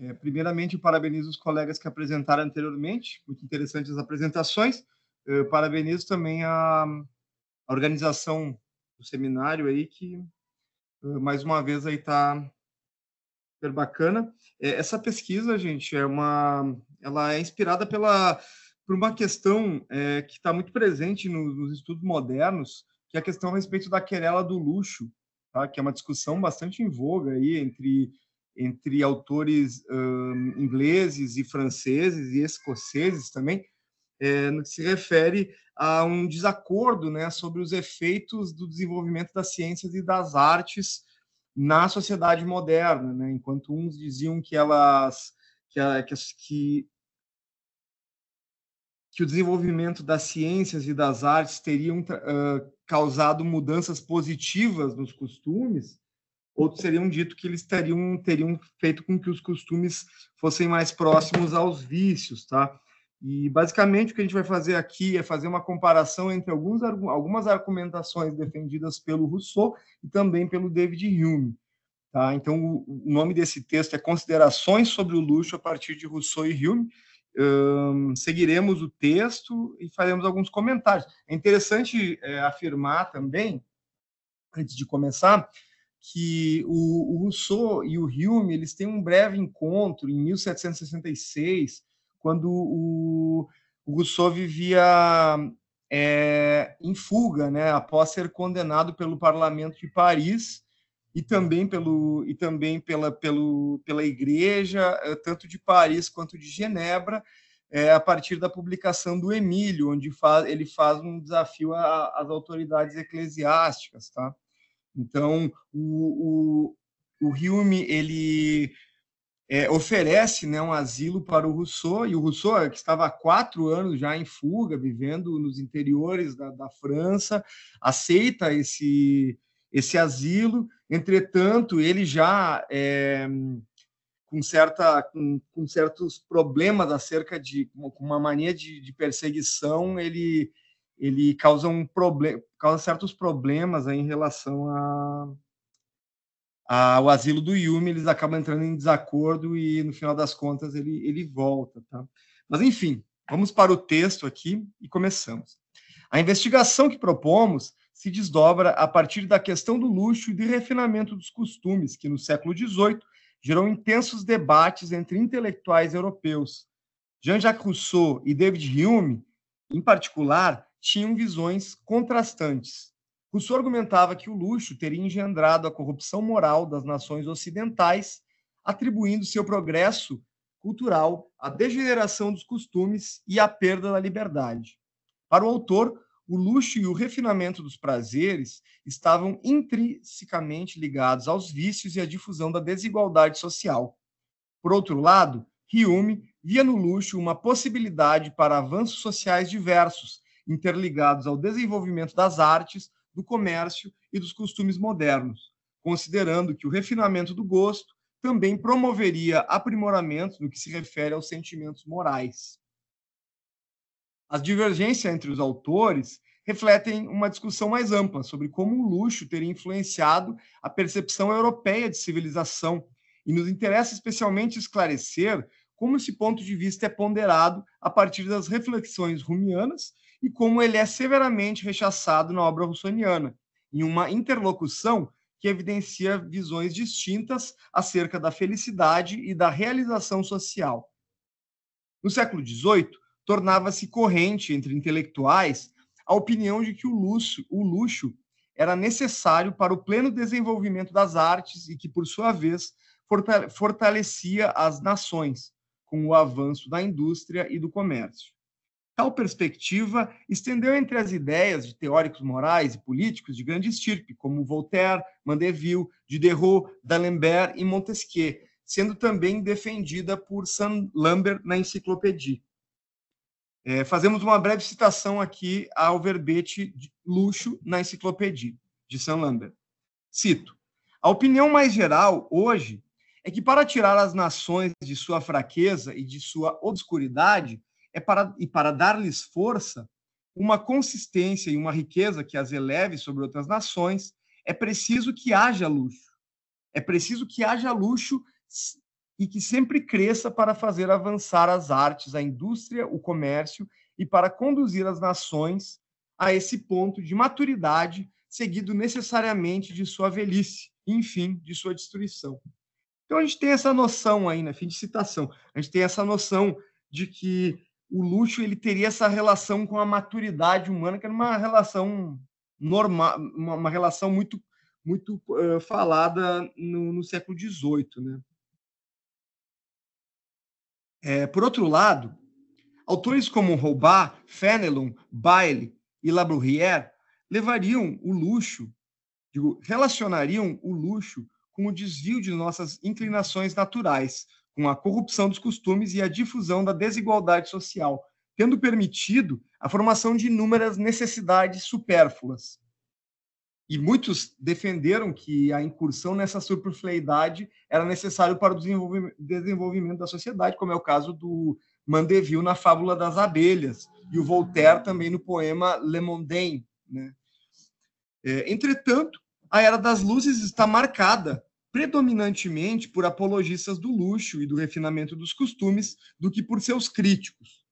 É, primeiramente, parabenizo os colegas que apresentaram anteriormente, muito interessantes as apresentações. Eu parabenizo também a, a, organização do seminário aí, que eh, mais uma vez aí está super bacana. É, essa pesquisa, gente, é uma, ela é inspirada pela por uma questão é, que está muito presente no, nos estudos modernos, que é a questão a respeito da querela do luxo, tá? que é uma discussão bastante em voga aí entre entre autores hum, ingleses e franceses e escoceses também, é, no que se refere a um desacordo né, sobre os efeitos do desenvolvimento das ciências e das artes na sociedade moderna, né? enquanto uns diziam que elas que, que, que o desenvolvimento das ciências e das artes teriam uh, causado mudanças positivas nos costumes, outros teriam dito que eles teriam, teriam feito com que os costumes fossem mais próximos aos vícios, tá? E basicamente o que a gente vai fazer aqui é fazer uma comparação entre alguns, algumas argumentações defendidas pelo Rousseau e também pelo David Hume. Tá? Então, o nome desse texto é Considerações sobre o Luxo a partir de Rousseau e Hume. Um, seguiremos o texto e faremos alguns comentários. É interessante é, afirmar também, antes de começar, que o, o Rousseau e o Hume eles têm um breve encontro em 1766, quando o, o Rousseau vivia é, em fuga, né, após ser condenado pelo Parlamento de Paris e também pelo e também pela pelo, pela Igreja eh, tanto de Paris quanto de Genebra, é, a partir da publicação do Emílio, onde faz, ele faz um desafio às autoridades eclesiásticas, tá? Então, o, o, o Hume, ele é, oferece né, um asilo para o Rousseau, e o Rousseau, é, que estava há quatro anos já em fuga, vivendo nos interiores da, da França, aceita esse, esse asilo, entretanto, ele já é, com, certa, com, com, certos problemas acerca de, com uma mania de, de perseguição, ele ele causa um problema, causa certos problemas em relação a, ao asilo do Yumi, eles acabam entrando em desacordo e no final das contas ele, ele volta, tá? Mas enfim, vamos para o texto aqui e começamos. A investigação que propomos se desdobra a partir da questão do luxo e do refinamento dos costumes, que no século XVIII gerou intensos debates entre intelectuais europeus. Jean-Jacques Rousseau e David Hume, em particular, tinham visões contrastantes. Rousseau argumentava que o luxo teria engendrado a corrupção moral das nações ocidentais, atribuindo seu progresso cultural à degeneração dos costumes e à perda da liberdade. Para o autor, o luxo e o refinamento dos prazeres estavam intrinsecamente ligados aos vícios e à difusão da desigualdade social. Por outro lado, Hume via no luxo uma possibilidade para avanços sociais diversos, interligados ao desenvolvimento das artes, do comércio e dos costumes modernos, considerando que o refinamento do gosto também promoveria aprimoramentos no que se refere aos sentimentos morais. As divergências entre os autores refletem uma discussão mais ampla sobre como o luxo teria influenciado a percepção europeia de civilização, e nos interessa especialmente esclarecer como esse ponto de vista é ponderado a partir das reflexões rumianas e como ele é severamente rechaçado na obra russoniana, em uma interlocução que evidencia visões distintas acerca da felicidade e da realização social. No século XVIII, tornava-se corrente entre intelectuais a opinião de que o luxo, o luxo era necessário para o pleno desenvolvimento das artes e que, por sua vez, fortalecia as nações, com o avanço da indústria e do comércio. Tal perspectiva estendeu entre as ideias de teóricos morais e políticos de grande estirpe, como Voltaire, Mandeville, Diderot, D'Alembert e Montesquieu, sendo também defendida por Saint Lambert na Enciclopédie. É, fazemos uma breve citação aqui ao verbete luxo na Enciclopédie de Saint Lambert. Cito: A opinião mais geral hoje é que para tirar as nações de sua fraqueza e de sua obscuridade é para, e para dar-lhes força, uma consistência e uma riqueza que as eleve sobre outras nações, é preciso que haja luxo. É preciso que haja luxo e que sempre cresça para fazer avançar as artes, a indústria, o comércio e para conduzir as nações a esse ponto de maturidade, seguido necessariamente de sua velhice, enfim, de sua destruição. Então a gente tem essa noção aí, né, fim de citação, a gente tem essa noção de que o luxo ele teria essa relação com a maturidade humana, que era uma relação normal, uma, uma relação muito muito uh, falada no, no século XVIII, né? É, por outro lado, autores como Roubat, Fenelon, Bailey e Labruyère levariam o luxo, digo, relacionariam o luxo com o desvio de nossas inclinações naturais, com a corrupção dos costumes e a difusão da desigualdade social, tendo permitido a formação de inúmeras necessidades supérfluas. E muitos defenderam que a incursão nessa superfluidade era necessário para o desenvolvimento da sociedade, como é o caso do Mandeville na Fábula das Abelhas e o Voltaire também no poema Le Mondain. Né? É, entretanto, a Era das Luzes está marcada predominantemente por apologistas do luxo e do refinamento dos costumes do que por seus críticos.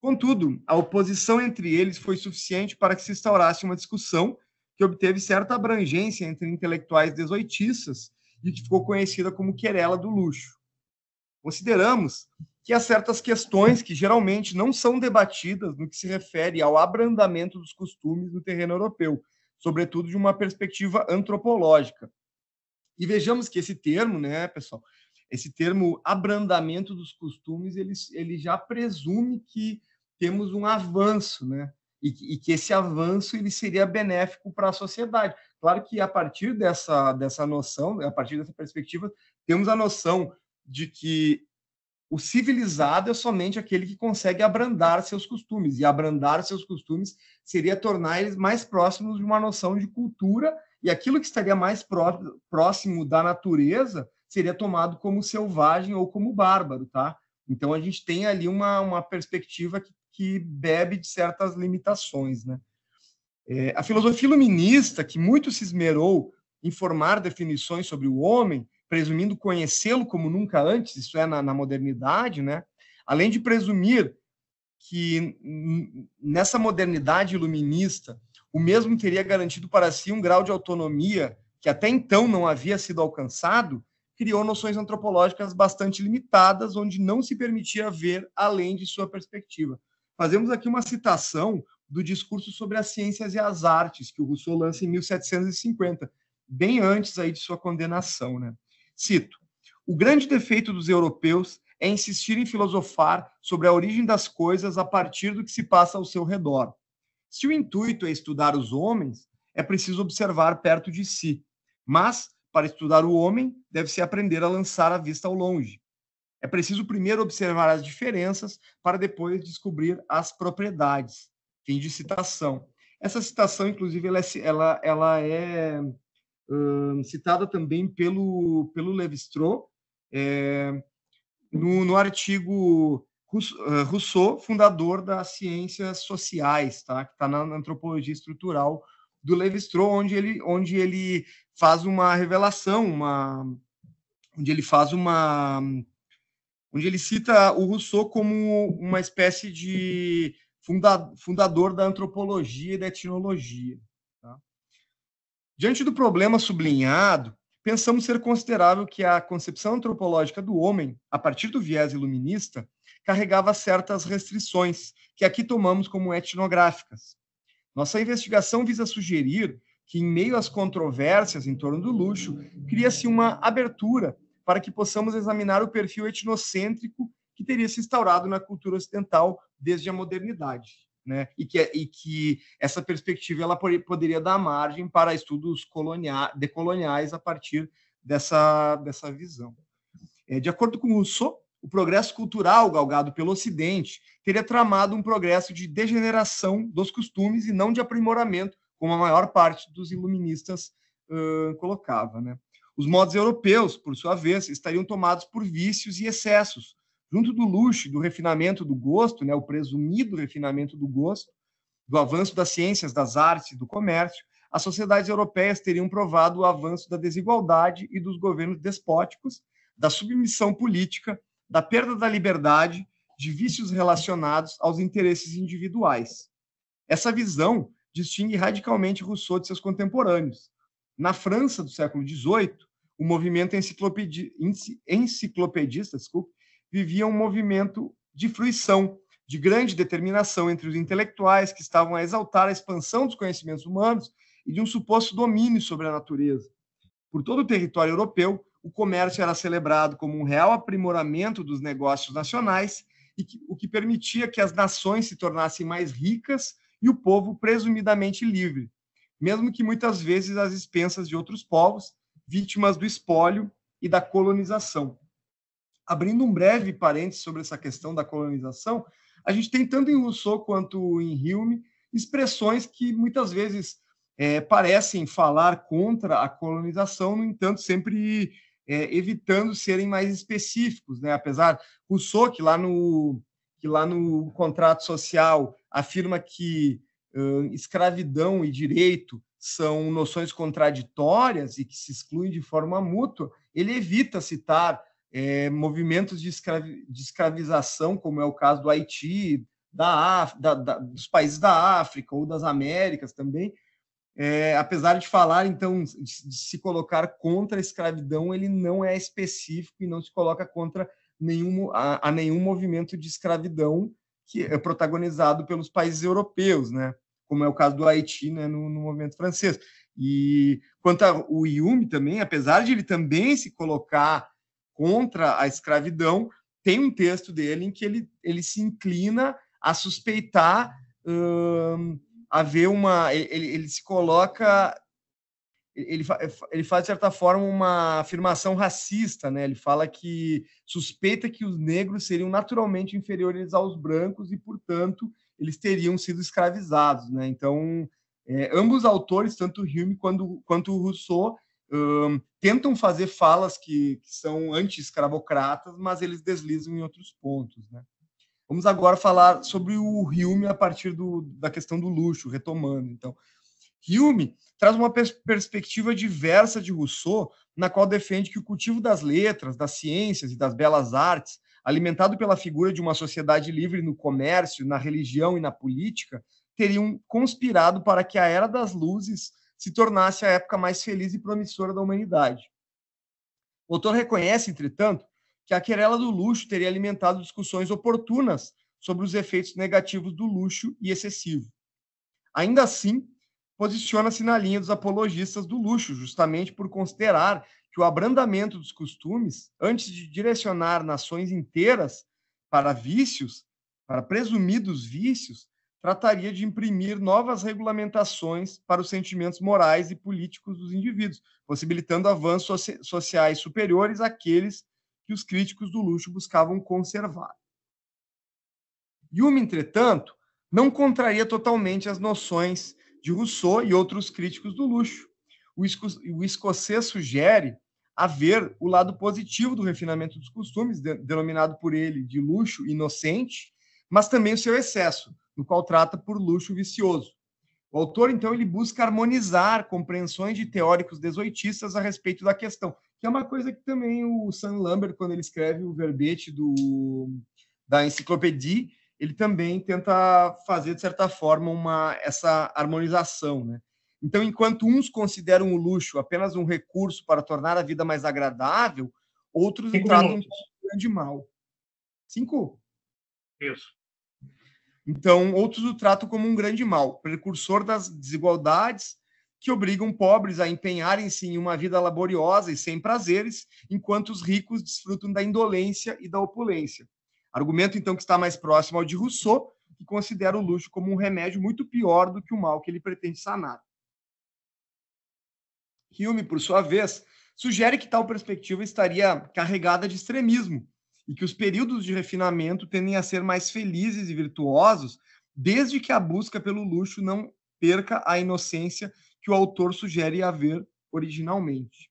Contudo, a oposição entre eles foi suficiente para que se instaurasse uma discussão que obteve certa abrangência entre intelectuais dezoitistas e que ficou conhecida como querela do luxo. Consideramos que há certas questões que geralmente não são debatidas no que se refere ao abrandamento dos costumes no terreno europeu, sobretudo de uma perspectiva antropológica, e vejamos que esse termo, né, pessoal, esse termo abrandamento dos costumes, ele, ele já presume que temos um avanço, né? E, e que esse avanço ele seria benéfico para a sociedade. Claro que a partir dessa, dessa noção, a partir dessa perspectiva, temos a noção de que o civilizado é somente aquele que consegue abrandar seus costumes, e abrandar seus costumes seria tornar eles mais próximos de uma noção de cultura e aquilo que estaria mais próximo da natureza seria tomado como selvagem ou como bárbaro, tá? Então a gente tem ali uma, uma perspectiva que, que bebe de certas limitações, né? É, a filosofia iluminista, que muito se esmerou em formar definições sobre o homem, presumindo conhecê-lo como nunca antes, isso é na, na modernidade, né? Além de presumir que nessa modernidade iluminista o mesmo teria garantido para si um grau de autonomia que até então não havia sido alcançado, criou noções antropológicas bastante limitadas, onde não se permitia ver além de sua perspectiva. Fazemos aqui uma citação do discurso sobre as ciências e as artes que o Rousseau lança em 1750, bem antes aí de sua condenação, né? Cito: "O grande defeito dos europeus é insistir em filosofar sobre a origem das coisas a partir do que se passa ao seu redor. Se o intuito é estudar os homens, é preciso observar perto de si. Mas, para estudar o homem, deve-se aprender a lançar a vista ao longe. É preciso primeiro observar as diferenças para depois descobrir as propriedades. Fim de citação. Essa citação, inclusive, ela é, ela, ela é hum, citada também pelo, pelo Levi-Strauss é, no, no artigo eh, Rousseau, fundador das ciências sociais, tá? que está na antropologia estrutural do Levi-Strauss, onde ele, onde ele faz uma revelação, uma, onde ele faz uma, onde ele cita o Rousseau como uma espécie de fundador da antropologia e da etnologia. Tá? Diante do problema sublinhado, pensamos ser considerável que a concepção antropológica do homem, a partir do viés iluminista, carregava certas restrições, que aqui tomamos como etnográficas. Nossa investigação visa sugerir que, em meio às controvérsias em torno do luxo, cria-se uma abertura para que possamos examinar o perfil etnocêntrico que teria se instaurado na cultura ocidental desde a modernidade. Né? E, que, é, e que essa perspectiva ela poderia dar margem para estudos decoloniais a partir dessa, dessa visão. É, de acordo com Rousseau, o progresso cultural galgado pelo Ocidente teria tramado um progresso de degeneração dos costumes e não de aprimoramento, como a maior parte dos iluministas uh, colocava. Né? Os modos europeus, por sua vez, estariam tomados por vícios e excessos, junto do luxo, do refinamento do gosto, né, o presumido refinamento do gosto, do avanço das ciências, das artes, e do comércio, as sociedades europeias teriam provado o avanço da desigualdade e dos governos despóticos, da submissão política da perda da liberdade, de vícios relacionados aos interesses individuais. Essa visão distingue radicalmente Rousseau de seus contemporâneos. Na França do século XVIII, o movimento enciclopedi enciclopedista vivia um movimento de fruição, de grande determinação entre os intelectuais que estavam a exaltar a expansão dos conhecimentos humanos e de um suposto domínio sobre a natureza. Por todo o território europeu, o comércio era celebrado como um real aprimoramento dos negócios nacionais, e que, o que permitia que as nações se tornassem mais ricas e o povo presumidamente livre, mesmo que muitas vezes às expensas de outros povos, vítimas do espólio e da colonização. Abrindo um breve parênteses sobre essa questão da colonização, a gente tem tanto em Rousseau quanto em Hume expressões que muitas vezes é, parecem falar contra a colonização, no entanto, sempre é, evitando serem mais específicos, né? Apesar Rousseau que lá no que lá no contrato social afirma que escravidão e direito são noções contraditórias e que se excluem de forma mútua, ele evita citar é, movimentos de, escravi de, escravização, como é o caso do Haiti, da, da, da, dos países da África ou das Américas também, é, apesar de falar, então, de, de se colocar contra a escravidão, ele não é específico e não se coloca contra nenhum, a, a nenhum movimento de escravidão que é protagonizado pelos países europeus, né? como é o caso do Haiti né, no, no movimento francês. E quanto ao Iume também, apesar de ele também se colocar contra a escravidão, tem um texto dele em que ele, ele se inclina a suspeitar hum, haver uma. Ele, ele se coloca. Ele, ele faz, de certa forma, uma afirmação racista, né? Ele fala que suspeita que os negros seriam naturalmente inferiores aos brancos e, portanto, eles teriam sido escravizados, né? Então, é, ambos autores, tanto Hume quanto, quanto Rousseau, um, tentam fazer falas que, que são anti-escravocratas, mas eles deslizam em outros pontos, né? Vamos agora falar sobre o Hume a partir do, da questão do luxo, retomando. Então, Hume traz uma pers perspectiva diversa de Rousseau, na qual defende que o cultivo das letras, das ciências e das belas artes, alimentado pela figura de uma sociedade livre no comércio, na religião e na política, teriam conspirado para que a Era das Luzes se tornasse a época mais feliz e promissora da humanidade. O autor reconhece, entretanto, que a querela do luxo teria alimentado discussões oportunas sobre os efeitos negativos do luxo e excessivo. Ainda assim, posiciona-se na linha dos apologistas do luxo, justamente por considerar que o abrandamento dos costumes, antes de direcionar nações inteiras para vícios, para presumidos vícios, trataria de imprimir novas regulamentações para os sentimentos morais e políticos dos indivíduos, possibilitando avanços sociais superiores àqueles que os críticos do luxo buscavam conservar. Hume, entretanto, não contraria totalmente as noções de Rousseau e outros críticos do luxo. O, escocês sugere haver o lado positivo do refinamento dos costumes, denominado por ele de luxo inocente, mas também o seu excesso, no qual trata por luxo vicioso. O autor, então, ele busca harmonizar compreensões de teóricos desoitistas a respeito da questão que é uma coisa que também o Sam Lambert, quando ele escreve o verbete do, da enciclopédia ele também tenta fazer, de certa forma, uma, essa harmonização. Né? Então, enquanto uns consideram o luxo apenas um recurso para tornar a vida mais agradável, outros Cinco tratam de um grande mal. Cinco? Isso. Então, outros o tratam como um grande mal, precursor das desigualdades, que obrigam pobres a empenharem-se em uma vida laboriosa e sem prazeres, enquanto os ricos desfrutam da indolência e da opulência. Argumento, então, que está mais próximo ao de Rousseau, que considera o luxo como um remédio muito pior do que o mal que ele pretende sanar. Hume, por sua vez, sugere que tal perspectiva estaria carregada de extremismo e que os períodos de refinamento tendem a ser mais felizes e virtuosos, desde que a busca pelo luxo não perca a inocência que o autor sugere haver originalmente.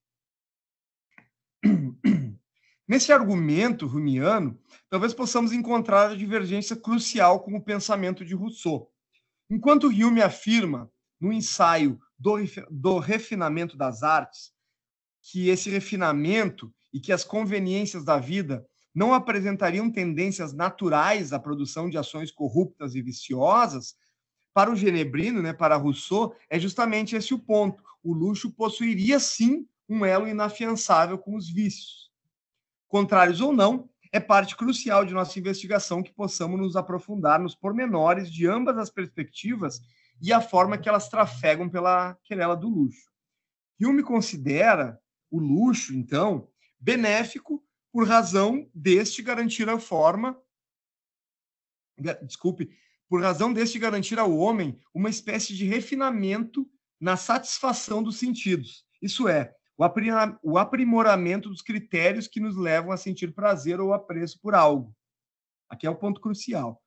Nesse argumento rumiano, talvez possamos encontrar a divergência crucial com o pensamento de Rousseau. Enquanto Hume afirma, no ensaio do, do refinamento das artes, que esse refinamento e que as conveniências da vida não apresentariam tendências naturais à produção de ações corruptas e viciosas, para o Genebrino, né, para Rousseau, é justamente esse o ponto. O luxo possuiria sim um elo inafiançável com os vícios. Contrários ou não, é parte crucial de nossa investigação que possamos nos aprofundar nos pormenores de ambas as perspectivas e a forma que elas trafegam pela querela do luxo. Hume considera o luxo, então, benéfico por razão deste garantir a forma, desculpe, por razão deste garantir ao homem uma espécie de refinamento na satisfação dos sentidos, isso é, o aprimoramento dos critérios que nos levam a sentir prazer ou apreço por algo. Aqui é o ponto crucial.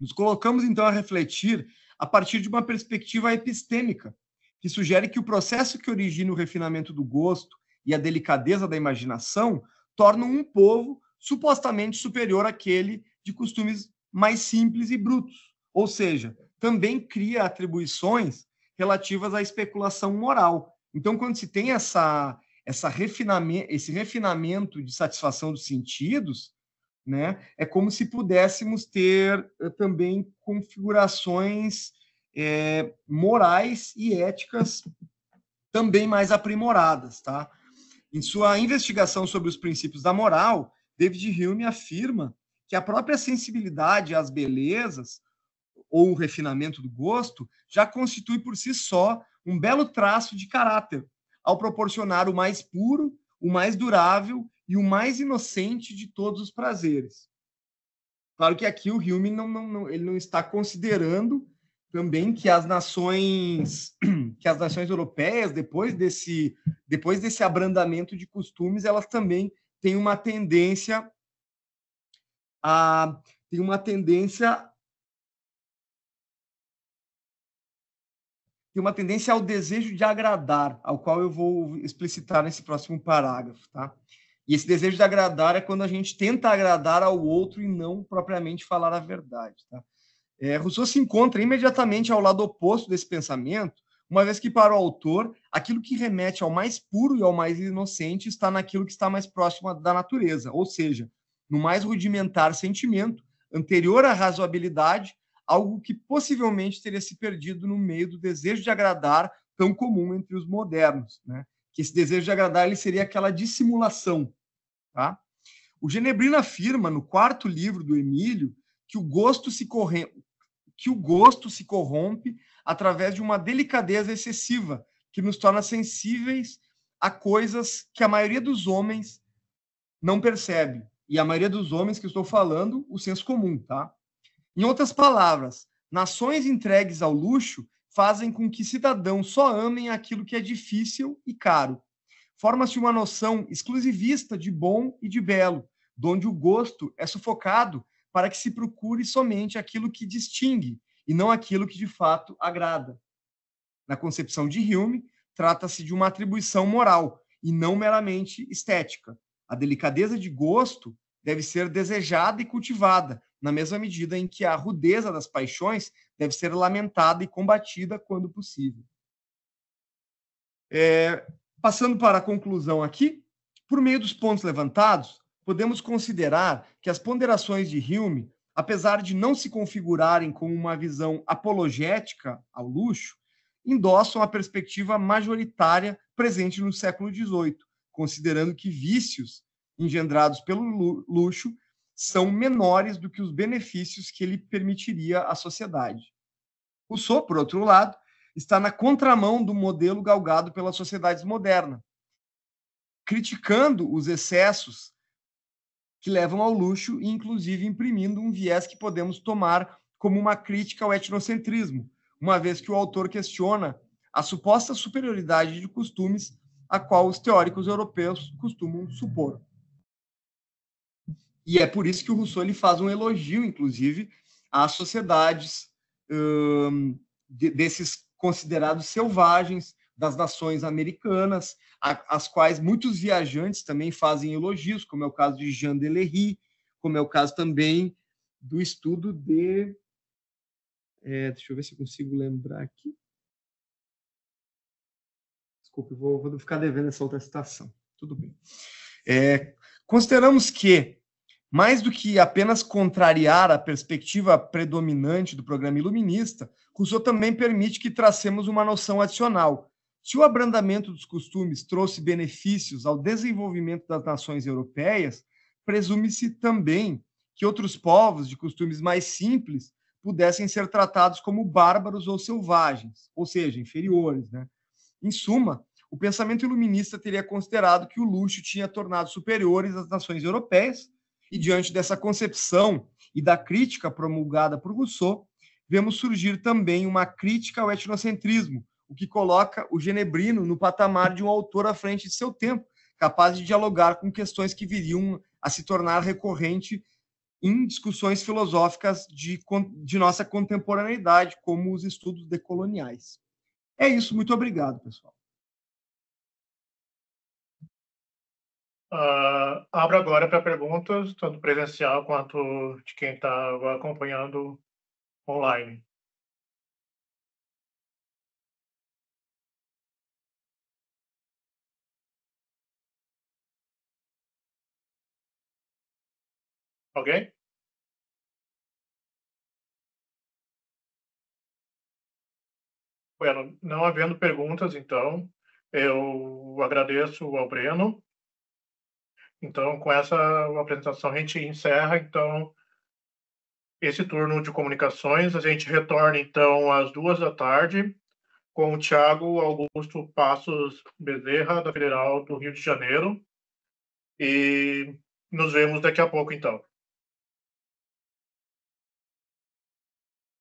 Nos colocamos então a refletir a partir de uma perspectiva epistêmica, que sugere que o processo que origina o refinamento do gosto e a delicadeza da imaginação tornam um povo supostamente superior àquele de costumes mais simples e brutos, ou seja, também cria atribuições relativas à especulação moral. Então, quando se tem essa, essa refinamento, esse refinamento de satisfação dos sentidos, né, é como se pudéssemos ter eh, também configurações é, morais e éticas também mais aprimoradas, tá? Em sua investigação sobre os princípios da moral, David Hume afirma que a própria sensibilidade às belezas ou o refinamento do gosto já constitui por si só um belo traço de caráter, ao proporcionar o mais puro, o mais durável e o mais inocente de todos os prazeres. Claro que aqui o Hume não, não, não, ele não está considerando também que as nações que as nações europeias depois desse depois desse abrandamento de costumes elas também têm uma tendência a, ah, tem uma tendência tem uma tendência ao desejo de agradar, ao qual eu vou explicitar nesse próximo parágrafo, tá? E esse desejo de agradar é quando a gente tenta agradar ao outro e não propriamente falar a verdade, tá? É, Rousseau se encontra imediatamente ao lado oposto desse pensamento, uma vez que para o autor, aquilo que remete ao mais puro e ao mais inocente está naquilo que está mais próximo da natureza, ou seja, no mais rudimentar sentimento, anterior à razoabilidade, algo que possivelmente teria se perdido no meio do desejo de agradar tão comum entre os modernos, né? Que esse desejo de agradar ele seria aquela dissimulação, tá? O Genebrino afirma no quarto livro do Emílio que o gosto se corre... que o gosto se corrompe através de uma delicadeza excessiva que nos torna sensíveis a coisas que a maioria dos homens não percebe, e a maioria dos homens que estou falando, o senso comum, tá? Em outras palavras, nações entregues ao luxo fazem com que cidadãos só amem aquilo que é difícil e caro. Forma-se uma noção exclusivista de bom e de belo, donde o gosto é sufocado para que se procure somente aquilo que distingue e não aquilo que de fato agrada. Na concepção de Hume, trata-se de uma atribuição moral e não meramente estética. A delicadeza de gosto deve ser desejada e cultivada, na mesma medida em que a rudeza das paixões deve ser lamentada e combatida quando possível. É, passando para a conclusão aqui, por meio dos pontos levantados, podemos considerar que as ponderações de Hume, apesar de não se configurarem como uma visão apologética ao luxo, endossam a perspectiva majoritária presente no século XVIII, considerando que vícios engendrados pelo luxo são menores do que os benefícios que ele permitiria à sociedade. O Sou, por outro lado, está na contramão do modelo galgado pela sociedade moderna, criticando os excessos que levam ao luxo e, inclusive, imprimindo um viés que podemos tomar como uma crítica ao etnocentrismo, uma vez que o autor questiona a suposta superioridade de costumes a qual os teóricos europeus costumam supor. E é por isso que o Rousseau ele faz um elogio, inclusive, às sociedades hum, de, desses considerados selvagens das nações americanas, às quais muitos viajantes também fazem elogios, como é o caso de Jean Delery, como é o caso também do estudo de. É, deixa eu ver se eu consigo lembrar aqui. Desculpe, vou, vou ficar devendo essa outra citação. Tudo bem. É, consideramos que mais do que apenas contrariar a perspectiva predominante do programa iluminista, Rousseau também permite que tracemos uma noção adicional. Se o abrandamento dos costumes trouxe benefícios ao desenvolvimento das nações europeias, presume-se também que outros povos de costumes mais simples pudessem ser tratados como bárbaros ou selvagens, ou seja, inferiores. Né? Em suma, o pensamento iluminista teria considerado que o luxo tinha tornado superiores as nações europeias e diante dessa concepção e da crítica promulgada por Rousseau, vemos surgir também uma crítica ao etnocentrismo, o que coloca o Genebrino no patamar de um autor à frente de seu tempo, capaz de dialogar com questões que viriam a se tornar recorrente em discussões filosóficas de, de nossa contemporaneidade, como os estudos decoloniais. É isso, muito obrigado, pessoal. Uh, abro agora para perguntas, tanto presencial quanto de quem está acompanhando online. Alguém? Bueno, não havendo perguntas, então, eu agradeço ao Breno então, com essa apresentação, a gente encerra, então, esse turno de comunicações. A gente retorna, então, às duas da tarde, com o Tiago Augusto Passos Bezerra, da Federal do Rio de Janeiro. E nos vemos daqui a pouco, então.